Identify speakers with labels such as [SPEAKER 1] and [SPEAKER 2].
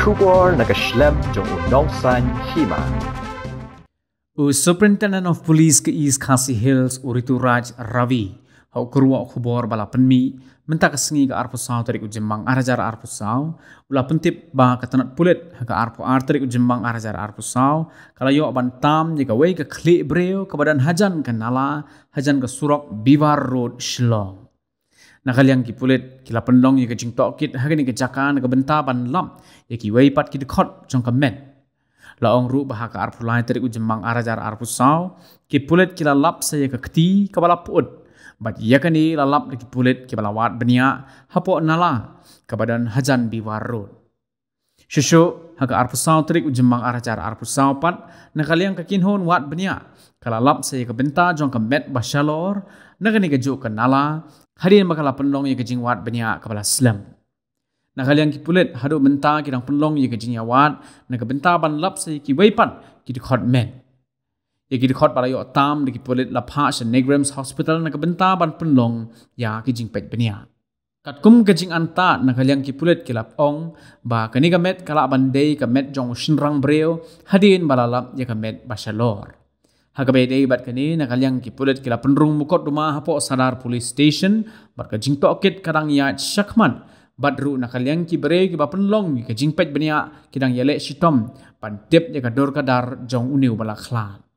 [SPEAKER 1] Kubor nagaslem jong unong san hima. U Superintendent of Police ke East Khasi Hills Uritu Raj Ravi hau kurwa khubor balapan penmi menta kesengi ke arpo sau tarik ujembang arajar arpo sau ula pentip ba ketenat pulit ke arpo ar tarik ujembang arajar arpo sau Kalau yo ban tam jika wei ke klik breo ke badan hajan ke nala hajan ke Surak Bivar Road Shillong nakal yang ki pulit ki lapan long ye tok kit ha ni kejakan ke benta ban lam ye ki wei pat ki de khot jong kemen la ong ru bah ka arpu lain tri ujemang arajar arpu sao ki pulit ki lalap sa ye ke kti ke bala put bat ye ka ni lalap ki pulit ki bala wat benia hapo nala ke badan hajan biwar ro Shushu, haka arpu sao trik ujemang arajar arpu sao pat, nakal yang kekinhon wat benia. Kalalap saya ke benta jong ke met basyalor, nakani kejuk nala, Hari ini bakal penlong ye kejing wat benya kepala slam. Nak kalian ki pulit hadu benta ki dang penlong ye kejing yawat nak benta ban lap se ki weipan ki dikhot men. Ye ki dikhot para yo tam di ki pulit lapha se Negrams Hospital nak benta ban penlong ya kejing pet benya. Kat kum kejing anta nak kalian ki pulit ki lap ong ba kani kamet kala bandai kamet jong shinrang breo hadin balalap ye kamet basalor. Hakabai dei bat kani na kalyang ki pulet kila penrung mukot Duma hapo sadar police station bar ka jing toket karang ya shakman Badru ru na kalyang ki bere ki bapen long ki jing pet benia kidang yale shitom pan tip ya ka dor kadar jong uniu bala khlan.